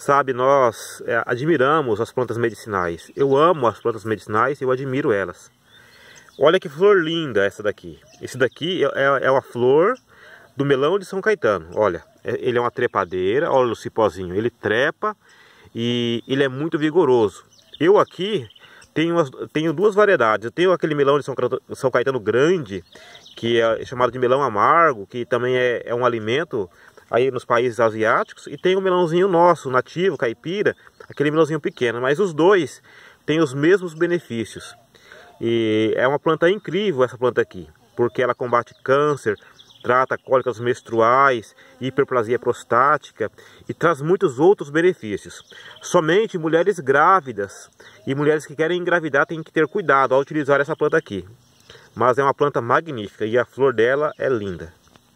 Sabe, nós é, admiramos as plantas medicinais. Eu amo as plantas medicinais, eu admiro elas. Olha que flor linda essa daqui. Esse daqui é, é, é uma flor do melão de São Caetano. Olha, é, ele é uma trepadeira, olha o cipózinho. Ele trepa e ele é muito vigoroso. Eu aqui tenho, tenho duas variedades. Eu tenho aquele melão de São, São Caetano grande, que é chamado de melão amargo, que também é, é um alimento aí nos países asiáticos e tem o melãozinho nosso, nativo, caipira, aquele melãozinho pequeno, mas os dois têm os mesmos benefícios. E é uma planta incrível essa planta aqui, porque ela combate câncer, trata cólicas menstruais, hiperplasia prostática e traz muitos outros benefícios. Somente mulheres grávidas e mulheres que querem engravidar têm que ter cuidado ao utilizar essa planta aqui. Mas é uma planta magnífica e a flor dela é linda.